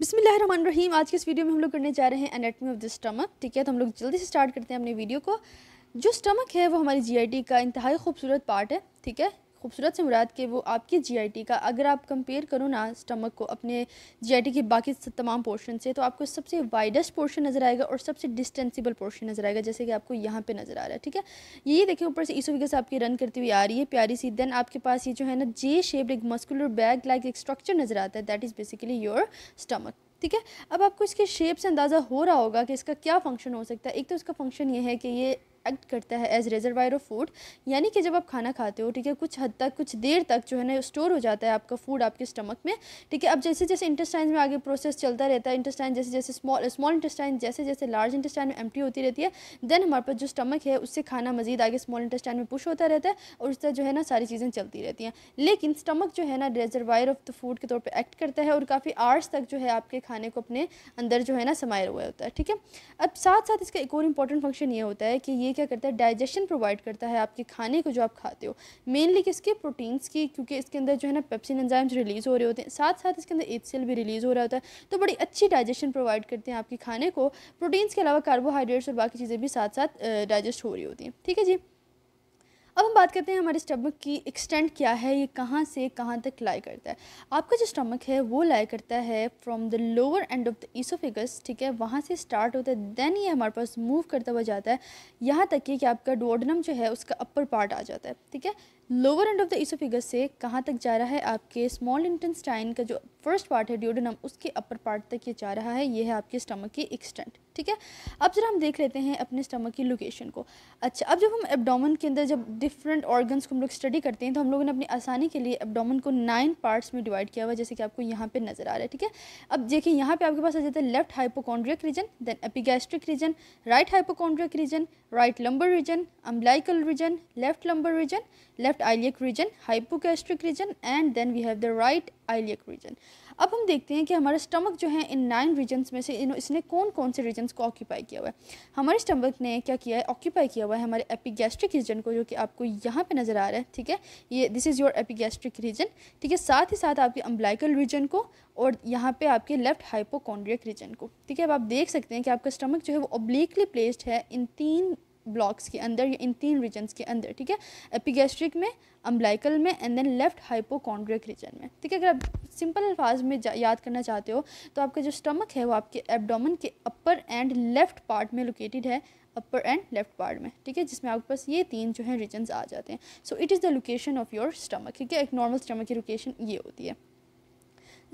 रहीम आज के इस वीडियो में हम लोग करने जा रहे हैं एनाटमी ऑफ द स्टमक ठीक है तो हम लोग जल्दी से स्टार्ट करते हैं अपने वीडियो को जो स्टमक है वो हमारी जीआईटी का इंतहाई खूबसूरत पार्ट है ठीक है खूबसूरत से मुराद के वो आपकी जीआईटी का अगर आप कंपेयर करो ना स्टमक को अपने जीआईटी के बाकी तमाम पोर्शन से तो आपको सबसे वाइडेस्ट पोर्शन नज़र आएगा और सबसे डिस्टेंसिबल पोर्शन नज़र आएगा जैसे कि आपको यहाँ पे नज़र आ रहा है ठीक है ये देखें ऊपर से ईसो से आपकी रन करती हुई आ रही है प्यारी सी देन आपके पास ये जो है ना जे शेप्ड एक मस्कुलर बैग लाइक एक स्ट्रक्चर नज़र आता है that is basically your stomach ठीक है अब आपको इसके शेप से अंदाज़ा हो रहा होगा कि इसका क्या फंक्शन हो सकता है एक तो इसका फंक्शन ये है कि ये एक्ट करता है एज रिजर्वायर ऑफ फूड यानी कि जब आप खाना खाते हो ठीक है कुछ हद तक कुछ देर तक जो है ना स्टोर हो जाता है आपका फूड आपके स्टमक में ठीक है अब जैसे जैसे इंटेस्टाइन में आगे प्रोसेस चलता रहता है इंटेस्टाइन जैसे जैसे स्मॉल स्मॉल इंटेस्टाइन जैसे जैसे लार्ज इंटेस्टाइन में एम होती रहती है देन हमारे पास जो स्टमक है उससे खाना मजीद आगे स्मॉल इंटेस्टाइन में पुश होता रहता है और उससे जो है ना सारी चीज़ें चलती रहती हैं लेकिन स्टमक जो है ना रेजरवायर ऑफ द फूड के तौर पर एक्ट करता है और काफ़ी आर्स तक जो है आपके खाने को अपने अंदर जो है ना समाया हुआ होता है ठीक है अब साथ साथ इसका एक और इंपॉर्टेंट फंक्शन ये होता है कि ये ये क्या करता है डाइजेशन प्रोवाइड करता है आपके खाने को जो आप खाते हो मेनली किसके प्रोटीन्स की क्योंकि इसके अंदर जो है ना पेप्सिन एंजाइम्स रिलीज़ हो रहे होते हैं साथ साथ इसके अंदर एच भी रिलीज़ हो रहा होता है तो बड़ी अच्छी डाइजेशन प्रोवाइड करते हैं आपके खाने को प्रोटीन्स के अलावा कार्बोहाइड्रेट्स और बाकी चीज़ें भी साथ साथ डाइजेस्ट हो रही होती हैं ठीक है जी अब हम बात करते हैं हमारे स्टमक की एक्सटेंट क्या है ये कहाँ से कहाँ तक लाई करता है आपका जो स्टमक है वो लाई करता है from the lower end of the oesophagus ठीक है वहाँ से स्टार्ट होता है देन ये हमारे पास मूव करता हुआ जाता है यहाँ तक कि आपका डोडनम जो है उसका अपर पार्ट आ जाता है ठीक है lower end of the oesophagus से कहाँ तक जा रहा है आपके स्मॉल इंटेस्टाइन का जो फर्स्ट पार्ट है ड्योडनम उसके अपर पार्ट तक ये जा रहा है ये है आपके स्टमक की एक्सटेंट ठीक है अब जरा हम देख लेते हैं अपने स्टमक की लोकेशन को अच्छा अब जब हम एबडोमन के अंदर जब डिफरेंट ऑर्गन्स को हम लोग स्टडी करते हैं तो हम लोगों ने अपनी आसानी के लिए एब्डोमन को नाइन पार्ट्स में डिवाइड किया हुआ जैसे कि आपको यहाँ पे नज़र आ रहा है ठीक है अब देखिए यहाँ पे आपके पास आ जाता है left hypochondriac region then epigastric region right hypochondriac region right lumbar region umbilical region left lumbar region left left iliac region hypogastric region and then we have the right iliac region अब हम देखते हैं कि हमारा stomach जो है in nine regions में से इन इसने कौन कौन से रीजन्स को ऑक्यूपाई किया हुआ है हमारे स्टमक ने क्या किया है ऑक्यूपाई किया हुआ है हमारे एपिगैस्ट्रिक रीजन को जो कि आपको यहाँ पे नज़र आ रहा है ठीक है ये this is your epigastric region ठीक है साथ ही साथ आपके अम्बलाइकल रीजन को और यहाँ पे आपके लेफ्ट हाइपोकॉन्ड्रिक रीजन को ठीक है अब आप देख सकते हैं कि आपका स्टमक जो है वो ओब्लिकली प्लेस्ड है इन तीन ब्लॉक्स के अंदर या इन तीन रीजन्स के अंदर ठीक है एपिगेस्ट्रिक में अम्बलाइकल में and then left hypochondriac region में ठीक है अगर आप सिंपल अल्फाज में याद करना चाहते हो तो आपका जो स्टमक है वो आपके एबडोमन के अपर एंड लेफ्ट पार्ट में लोकेटेड है अपर एंड लेफ्ट पार्ट में ठीक है जिसमें आपके पास ये तीन जो है रीजन्स आ जाते हैं so it is the location of your stomach ठीक है एक नॉर्मल स्टमक की लोकेशन ये होती है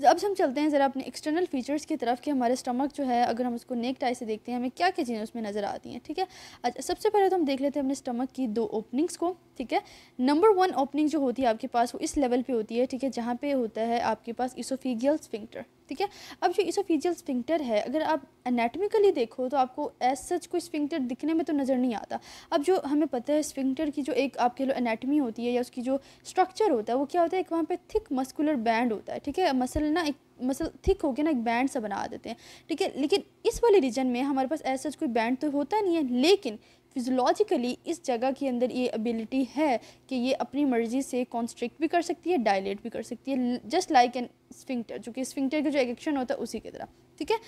अब हम चलते हैं ज़रा अपने एक्सटर्नल फीचर्स की तरफ कि हमारे स्टमक जो है अगर हम उसको नेक टाई से देखते हैं हमें क्या क्या चीज़ें उसमें नज़र आती हैं ठीक है अच्छा सबसे पहले तो हम देख लेते हैं अपने स्टमक की दो ओपनिंग्स को ठीक है नंबर वन ओपनिंग जो होती है आपके पास वो इस लेवल पर होती है ठीक है जहाँ पर होता है आपके पास इसोफीगियल स्फिंक्टर ठीक है अब जो इसोफिजियल स्पिंक्टर है अगर आप एनाटमिकली देखो तो आपको एज सच कोई स्पिंक्टर दिखने में तो नज़र नहीं आता अब जो हमें पता है स्पिंक्टर की जो एक आपके लो एनाटमी होती है या उसकी जो स्ट्रक्चर होता है वो क्या होता है एक वहाँ पे थिक मस्कुलर बैंड होता है ठीक है मसल ना एक मसल थिक हो गया ना एक बैंड सा बना देते हैं ठीक है लेकिन इस वाले रीजन में हमारे पास एज सच कोई बैंड तो होता नहीं है लेकिन फिजोलॉजिकली इस जगह के अंदर ये एबिलिटी है कि ये अपनी मर्ज़ी से कॉन्स्ट्रिक्ट भी कर सकती है डायलेट भी कर सकती है जस्ट लाइक एन स्फिंक्टर जो कि स्फिंक्टर का जो एक्शन होता है उसी की तरह ठीक है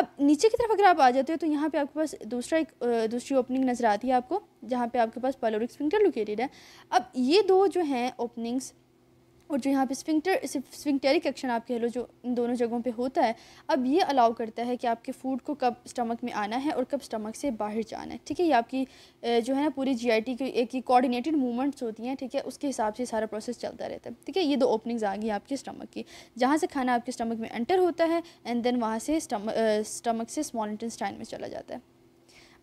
अब नीचे की तरफ अगर आप आ जाते हो तो यहाँ पे आपके पास दूसरा एक दूसरी ओपनिंग नज़र आती है आपको जहाँ पे आपके पास पैलोरिक स्फिंक्टर लोकेटेड है अब ये दो जो हैं ओपनिंग्स और जो यहाँ पे स्विंगटर स्विंगटेरिक एक्शन आप कह लो जो इन दोनों जगहों पे होता है अब ये अलाउ करता है कि आपके फूड को कब स्टमक में आना है और कब स्टमक से बाहर जाना है ठीक है ये आपकी जो है ना पूरी जीआईटी की एक ही कोऑर्डिनेटेड मूवमेंट्स होती हैं ठीक है उसके हिसाब से सारा प्रोसेस चलता रहता है ठीक है ये दो ओपनिंग्स आ गई आपके स्टमक की जहाँ से खाना आपके स्टमक में एंटर होता है एंड देन वहाँ से स्टमक से स्मॉल इंटेस्टाइन में चला जाता है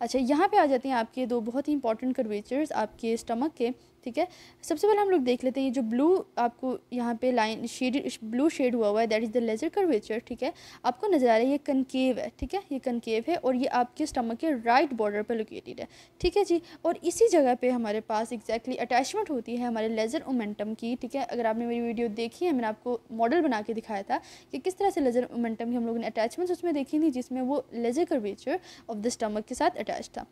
अच्छा यहाँ पे आ जाते हैं आपके दो बहुत ही इंपॉर्टेंट कर्वेचर्स आपके स्टमक के ठीक है सबसे पहले हम लोग देख लेते हैं ये जो ब्लू आपको यहाँ पे लाइन शेड ब्लू शेड हुआ हुआ है that is the lesser curvature ठीक है आपको नज़र आ रहा है ये कनकेव है ठीक है ये कनकेव है और ये आपके स्टमक के राइट बॉर्डर पर लोकेटेड है ठीक है जी और इसी जगह पर हमारे पास एग्जैक्टली exactly अटैचमेंट होती है हमारे लेजर ओमेंटम की ठीक है अगर आपने मेरी वीडियो देखी है मैंने आपको मॉडल बना के दिखाया था कि किस तरह से लेजर ओमेंटम की हम लोगों ने अटैचमेंट्स उसमें देखी थी जिसमें वो lesser curvature of the stomach के साथ अटैच था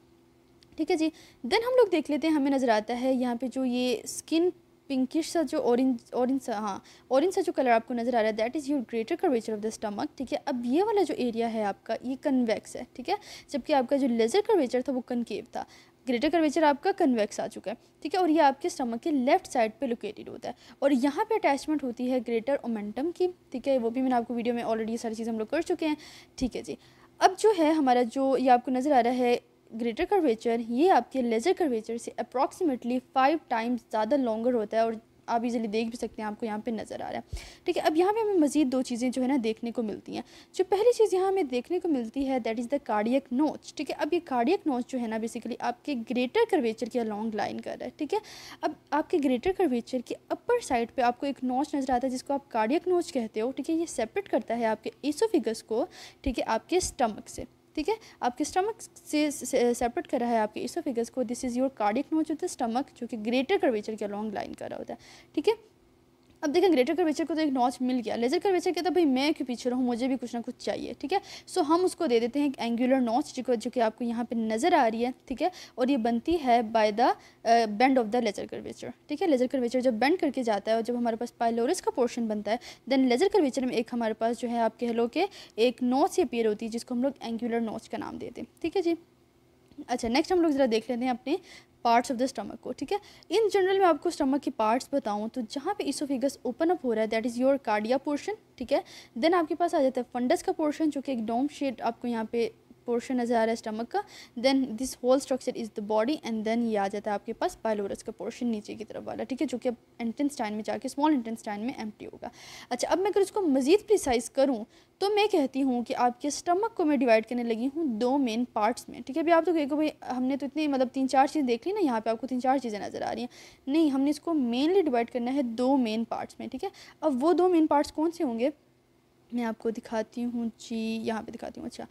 ठीक है जी देन हम लोग देख लेते हैं हमें नज़र आता है यहाँ पे जो ये स्किन पिंकिश सा जो ऑरेंज ऑरेंज सा हाँ ऑरेंज सा जो कलर आपको नज़र आ रहा है that is your greater curvature of the stomach ठीक है अब ये वाला जो एरिया है आपका ये कन्वेक्स है ठीक है जबकि आपका जो लेजर कर्वेचर था वो कनकेव था ग्रेटर कर्वेचर आपका कन्वेक्स आ चुका है ठीक है और ये आपके स्टमक के लेफ्ट साइड पे लोकेटेड होता है और यहाँ पे अटैचमेंट होती है ग्रेटर ओमेंटम की ठीक है वो भी मैंने आपको वीडियो में ऑलरेडी सारी चीज़ हम लोग कर चुके हैं ठीक है जी अब जो है हमारा जो ये आपको नज़र आ रहा है ग्रेटर कर्वेचर ये आपके लेजर कर्वेचर से अप्रॉक्सीमेटली फाइव टाइम्स ज़्यादा लॉन्गर होता है और आप इजीली देख भी सकते हैं आपको यहाँ पे नज़र आ रहा है ठीक है अब यहाँ पे हमें मज़ीद दो चीज़ें जो है ना देखने को मिलती हैं जो पहली चीज़ यहाँ हमें देखने को मिलती है दैट इज़ द कार्डियक नोच ठीक है अब ये कार्डियक नोच जो है ना बेसिकली आपके ग्रेटर कर्वेचर के अलॉन्ग लाइन कर रहा है ठीक है अब आपके ग्रेटर कर्वेचर के अपर साइड पर आपको एक नोच नज़र आता है जिसको आप कार्डियक नोच कहते हो ठीक है ये सेपरेट करता है आपके ईसोफिगस को ठीक है आपके स्टमक से ठीक है आपके स्टमक से सेपरेट करा है आपके इसोफिगस को this is your cardiac notch of the stomach जो कि ग्रेटर कर्वेचर के अलॉन्ग लाइन करा होता है ठीक है अब देखें ग्रेटर कर्वेचर को तो एक नॉच मिल गया लेजर कर्वेचर कहता भाई मैं क्यों पीछे रहूँ मुझे भी कुछ ना कुछ चाहिए ठीक है सो हम उसको दे देते हैं एक एंगुलर नॉच जो जो कि आपको यहाँ पर नज़र आ रही है ठीक है और ये बनती है by the bend of the lesser curvature ठीक है लेजर कर्वेचर जब बेंड करके जाता है और जब हमारे पास पाइलोरिस का पोर्शन बनता है देन लेजर कर्वेचर में एक हमारे पास जो है आप कह लो कि एक नॉच नोच अपेयर होती है जिसको हम लोग एंगुलर नॉच का नाम देते हैं ठीक है जी अच्छा नेक्स्ट हम लोग ज़रा देख लेते हैं अपने पार्ट्स ऑफ द स्टमक को ठीक है इन जनरल मैं आपको स्टमक की पार्ट्स बताऊँ तो जहाँ पे इसोफिगस ओपन अप हो रहा है that is your cardia portion ठीक है देन आपके पास आ जाता है फंडस का पोर्शन जो कि एक डोम शेड आपको यहाँ पे पोर्शन नज़र आ रहा है स्टमक का then this whole structure is the body and then ये आ जाता है आपके पास पाइलोरस का पोर्शन नीचे की तरफ वाला ठीक है जो कि अब इंटेंस्टाइन में जाके स्मॉल इंटेंस्टाइन में एम्प्टी होगा अच्छा अब मैं अगर इसको मज़ीद प्रिसाइज करूँ तो मैं कहती हूँ कि आपके स्टमक को मैं डिवाइड करने लगी हूँ दो मेन पार्ट्स में ठीक है अभी आप तो कहेगा भाई हमने तो इतनी मतलब तीन चार चीज़ देख ली ना यहाँ पे आपको तीन चार चीज़ें नज़र आ रही हैं नहीं हमने इसको मेनली डिवाइड करना है दो मेन पार्ट्स में ठीक है अब वो दो मेन पार्ट्स कौन से होंगे मैं आपको दिखाती हूँ जी यहाँ पे दिखाती हूँ अच्छा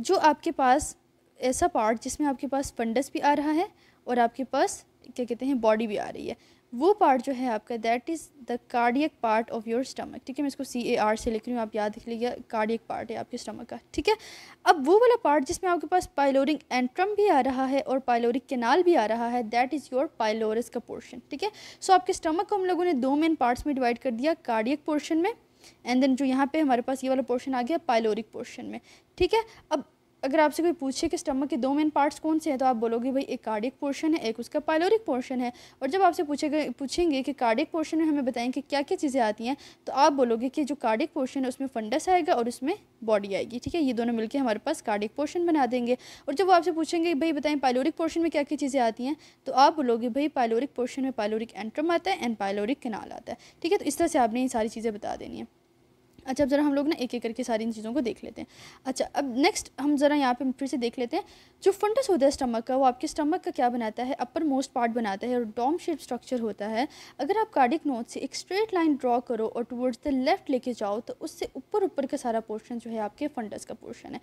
जो आपके पास ऐसा पार्ट जिसमें आपके पास फंडस भी आ रहा है और आपके पास क्या कहते हैं बॉडी भी आ रही है वो पार्ट जो है आपका that is the cardiac part of your stomach ठीक है मैं इसको सी ए आर से लिख रही हूँ आप याद रख लीजिए कार्डियक पार्ट है आपके स्टमक का ठीक है अब वो वाला पार्ट जिसमें आपके पास पाइलोरिक एंट्रम भी आ रहा है और पाइलोरिक केनाल भी आ रहा है दैट इज़ योर पाइलोरस का पोर्शन ठीक है सो आपके स्टमक को हम लोगों ने दो मेन पार्ट्स में डिवाइड कर दिया कार्डियक पोर्शन में एंड देन जो यहाँ पे हमारे पास ये वाला पोर्शन आ गया पाइलोरिक पोर्शन में ठीक है अब अगर आपसे कोई पूछे कि स्टमक के दो मेन पार्ट्स कौन से हैं तो आप बोलोगे भाई एक कार्डिक पोर्शन है एक उसका पायलोरिक पोर्शन है और जब आपसे पूछेगा पूछेंगे कि कार्डिक पोर्शन में हमें बताएं कि क्या क्या चीज़ें आती हैं तो आप बोलोगे कि जो कार्डिक पोर्शन है उसमें फंडस आएगा और उसमें बॉडी आएगी ठीक है ये दोनों मिलकर हमारे पास कार्डिक पोर्शन बना देंगे और जब वो आपसे पूछेंगे भाई बताएं पायलोरिक पोर्शन में क्या क्या चीज़ें आती हैं तो आप बोलोगे भाई पायलोरिक पोर्शन में पायलोरिक एंट्रम आता है एंड पायलोरिक कनाल आता है ठीक है तो इस तरह से आपने ये सारी चीज़ें बता देनी है अच्छा अब ज़रा हम लोग ना एक एक करके सारी इन चीज़ों को देख लेते हैं अच्छा अब नेक्स्ट हम ज़रा यहाँ पे फिर से देख लेते हैं जो फंडस होता है स्टमक का वो आपके स्टमक का क्या बनाता है अपर मोस्ट पार्ट बनाता है और डॉम शेप स्ट्रक्चर होता है अगर आप कार्डिक नोट से एक स्ट्रेट लाइन ड्रॉ करो और टूवर्ड्स द लेफ्ट लेके जाओ तो उससे ऊपर ऊपर का सारा पोर्शन जो है आपके फंडस का पोर्शन है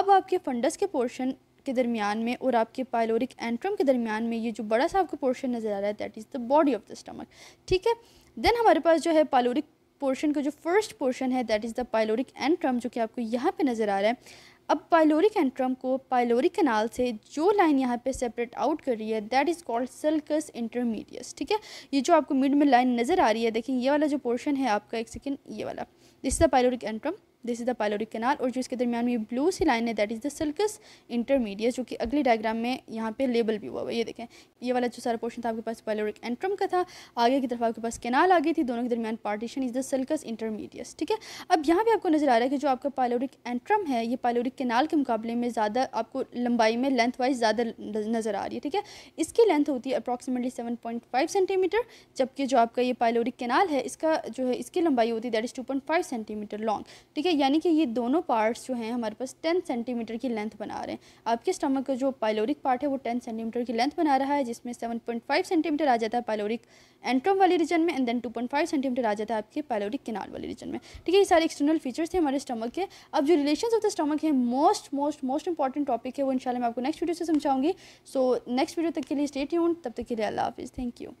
अब आपके फंडस के पोर्शन के दरमियान में और आपके पायलोरिक एंट्रम के दरमियान में ये जो बड़ा सा आपका पोर्शन नज़र आ रहा है that is the body of the stomach ठीक है देन हमारे पास जो है पायलोरिक पोर्शन का जो फर्स्ट पोर्शन है that is the pyloric antrum जो कि आपको यहाँ पे नज़र आ रहा है अब पाइलोरिक एंट्रम को पाइलोरिक कनाल से जो लाइन यहाँ पे सेपरेट आउट कर रही है that is called sulcus intermedius ठीक है ये जो आपको मिड में लाइन नज़र आ रही है देखिए ये वाला जो पोर्शन है आपका एक सेकेंड ये वाला this the pyloric antrum this is the pyloric canal और जो इसके दरमियान में ब्लू सी लाइन है that is the sulcus intermedius जो कि अगले डायग्राम में यहाँ पे लेबल भी हुआ हुआ ये देखें ये वाला जो सारा पोर्शन था आपके पास पायलोरिक एंट्रम का था आगे की तरफ आपके पास कैनाल आ गई थी दोनों के दरमियान partition is the sulcus intermedius ठीक है अब यहाँ पर आपको नज़र आ रहा है कि जो आपका पायलोरिक एंट्रम है ये पायलोरिक कैनाल के मुकाबले में ज़्यादा आपको लंबाई में लेंथ वाइज ज़्यादा नज़र आ रही है ठीक है इसकी लेंथ होती है approximately seven point five centimetre जबकि जो आपका ये पायलोरिक कैनाल है इसका जो है इसकी लंबाई होती है that is two point five centimetre long ठीक है यानी कि ये दोनों पार्ट्स जो हैं हमारे पास टेन सेंटीमीटर की लेंथ बना रहे हैं आपके स्टमक का जो पाइलोरिक पार्ट है वो टेन सेंटीमीटर की लेंथ बना रहा है जिसमें सेवन पॉइंट फाइव सेंटीमीटर आ जाता है पाइलोरिक एंट्रम वाले रीजन में and then two point five centimetre आ जाता है आपके पाइलोरिक किनार वाले रीजन में ठीक है ये सारे एक्सटर्नल फीचर्स थे हमारे स्टमक के अब जो रिलेशन ऑफ द स्टमक है most most most important topic है वो इनशाला मैं आपको नेक्स्ट वीडियो से समझाऊंगी सो नेक्स्ट वीडियो तक के लिए स्टेट यून तब तक के लिए अल्लाह हाफिज़ थैंक यू